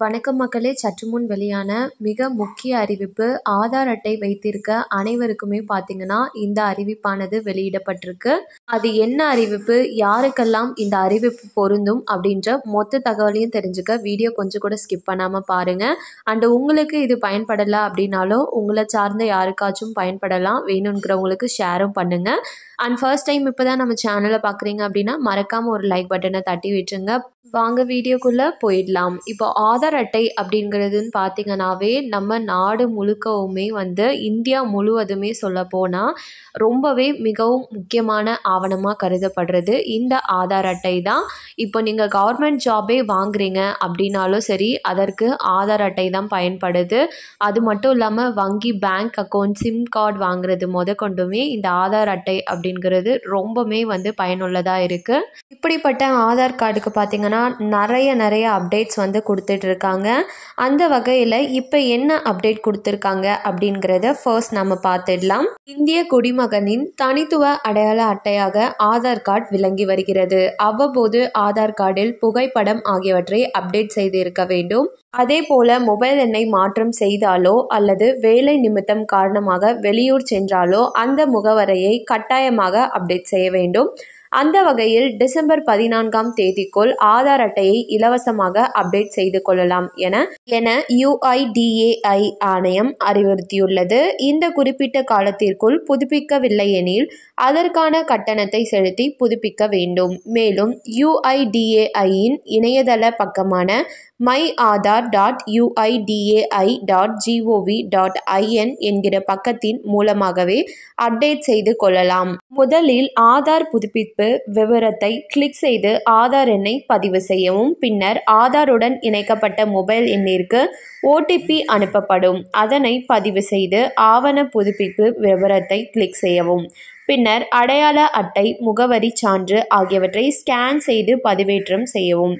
வணக்கம் மக்களே சற்றுமுன் வெளியான மிக முக்கிய அறிவிப்பு ஆதார் அட்டை வைத்திருக்க அனைவருக்குமே பார்த்திங்கன்னா இந்த அறிவிப்பானது வெளியிடப்பட்டிருக்கு அது என்ன அறிவிப்பு யாருக்கெல்லாம் இந்த அறிவிப்பு பொருந்தும் அப்படின்ற மொத்த தகவலையும் தெரிஞ்சுக்க வீடியோ கொஞ்சம் கூட ஸ்கிப் பண்ணாமல் பாருங்கள் அண்டு உங்களுக்கு இது பயன்படலை அப்படின்னாலும் உங்களை சார்ந்த யாருக்காச்சும் பயன்படலாம் வேணுங்கிறவங்களுக்கு ஷேரும் பண்ணுங்கள் அண்ட் ஃபர்ஸ்ட் டைம் இப்போ தான் நம்ம சேனலை பார்க்குறீங்க அப்படின்னா மறக்காமல் ஒரு லைக் பட்டனை தட்டி விட்டுருங்க வாங்க வீடியோக்குள்ளே போயிடலாம் இப்போ ஆதார் அட்டை அப்படிங்கிறதுன்னு பார்த்தீங்கன்னாவே நம்ம நாடு முழுக்கவுமே வந்து இந்தியா முழுவதுமே சொல்ல போனால் ரொம்பவே மிகவும் முக்கியமான ஆவணமாக கருதப்படுறது இந்த ஆதார் அட்டை தான் இப்போ நீங்கள் கவர்மெண்ட் ஜாபே வாங்குறீங்க அப்படின்னாலும் சரி அதற்கு ஆதார் அட்டை தான் பயன்படுது அது மட்டும் இல்லாமல் வங்கி பேங்க் அக்கௌண்ட் சிம் கார்டு வாங்குறது முத கொண்டுமே இந்த ஆதார் அட்டை அப்படிங்கிறது ரொம்பவுமே வந்து பயனுள்ளதாக இருக்குது இப்படிப்பட்ட ஆதார் கார்டுக்கு பார்த்திங்கன்னா நிறைய நிறைய அப்டேட்ஸ் வந்து கொடுத்துட்ருக்காங்க அந்த வகையில் இப்போ என்ன அப்டேட் கொடுத்துருக்காங்க அப்படிங்கிறத ஃபர்ஸ்ட் நம்ம பார்த்துடலாம் இந்திய குடிமகனின் தனித்துவ அடையாள அட்டையாக வழியாக ஆதார் கார்டு விளங்கி வருகிறது அவ்வப்போது ஆதார் கார்டில் புகைப்படம் ஆகியவற்றை அப்டேட் செய்திருக்க வேண்டும் அதே போல மொபைல் எண்ணை மாற்றம் செய்தாலோ அல்லது வேலை நிமித்தம் காரணமாக வெளியூர் சென்றாலோ அந்த முகவரையை கட்டாயமாக அப்டேட் செய்ய வேண்டும் அந்த வகையில் டிசம்பர் பதினான்காம் தேதிக்குள் ஆதார் அட்டையை இலவசமாக அப்டேட் செய்து கொள்ளலாம் என என யுஐடிஏஐ ஆணையம் அறிவுறுத்தியுள்ளது இந்த குறிப்பிட்ட காலத்திற்குள் புதுப்பிக்கவில்லை எனில் அதற்கான கட்டணத்தை செலுத்தி புதுப்பிக்க வேண்டும் மேலும் யுஐடிஏஐயின் இணையதள பக்கமான my Aadhaar dot UIDAI dot gov dot in என்கிற பக்கத்தின் மூலமாகவே அப்டேட் செய்து கொள்ளலாம் முதலில் ஆதார் புதுப்பி குறிப்பு விவரத்தை கிளிக் செய்து ஆதார் எண்ணை பதிவு செய்யவும் பின்னர் ஆதாருடன் இணைக்கப்பட்ட மொபைல் எண்ணிற்கு ஓடிபி அனுப்பப்படும் அதனை பதிவு செய்து ஆவண புதுப்பிப்பு விவரத்தை கிளிக் செய்யவும் பின்னர் அடையாள அட்டை முகவரி சான்று ஆகியவற்றை ஸ்கேன் செய்து பதிவேற்றம் செய்யவும்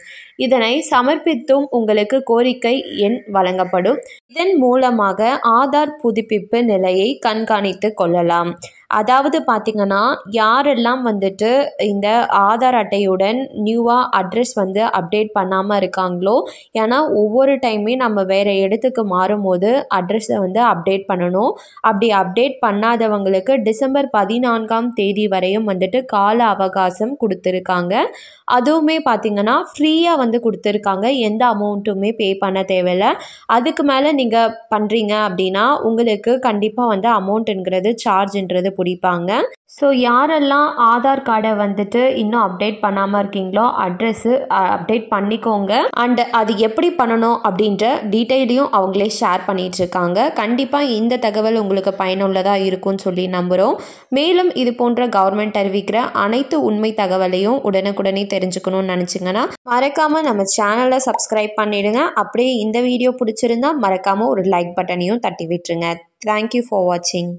இதனை சமர்ப்பித்தும் உங்களுக்கு கோரிக்கை எண் வழங்கப்படும் இதன் மூலமாக ஆதார் புதுப்பிப்பு நிலையை கண்காணித்து கொள்ளலாம் அதாவது பார்த்திங்கன்னா யாரெல்லாம் வந்துட்டு இந்த ஆதார் அட்டையுடன் நியூவாக அட்ரஸ் வந்து அப்டேட் பண்ணாமல் இருக்காங்களோ ஏன்னா ஒவ்வொரு டைமே நம்ம வேறு இடத்துக்கு மாறும்போது அட்ரஸை வந்து அப்டேட் பண்ணணும் அப்படி அப்டேட் பண்ணாதவங்களுக்கு டிசம்பர் பதினான்காம் தேதி வரையும் வந்துட்டு கால அவகாசம் கொடுத்துருக்காங்க அதுவுமே பார்த்திங்கன்னா ஃப்ரீயாக வந்து கொடுத்துருக்காங்க எந்த அமௌண்ட்டுமே பே பண்ண தேவையில்லை அதுக்கு மேலே நீங்கள் பண்ணுறீங்க அப்படின்னா உங்களுக்கு கண்டிப்பாக வந்து அமௌண்ட்டுங்கிறது சார்ஜுன்றது பிடிப்பாங்க ஸோ யாரெல்லாம் ஆதார் கார்டை வந்துட்டு இன்னும் அப்டேட் பண்ணாமல் இருக்கீங்களோ அட்ரெஸ்ஸு அப்டேட் பண்ணிக்கோங்க அண்ட் அது எப்படி பண்ணணும் அப்படின்ற டீட்டெயிலையும் அவங்களே ஷேர் இருக்காங்க கண்டிப்பாக இந்த தகவல் உங்களுக்கு பயனுள்ளதாக இருக்கும்னு சொல்லி நம்புகிறோம் மேலும் இது போன்ற கவர்மெண்ட் அறிவிக்கிற அனைத்து உண்மை தகவலையும் உடனுக்குடனே தெரிஞ்சுக்கணும்னு நினச்சிங்கன்னா மறக்காமல் நம்ம சேனலை சப்ஸ்கிரைப் பண்ணிவிடுங்க அப்படியே இந்த வீடியோ பிடிச்சிருந்தா மறக்காமல் ஒரு லைக் பட்டனையும் தட்டி விட்டுருங்க தேங்க்யூ ஃபார் வாட்சிங்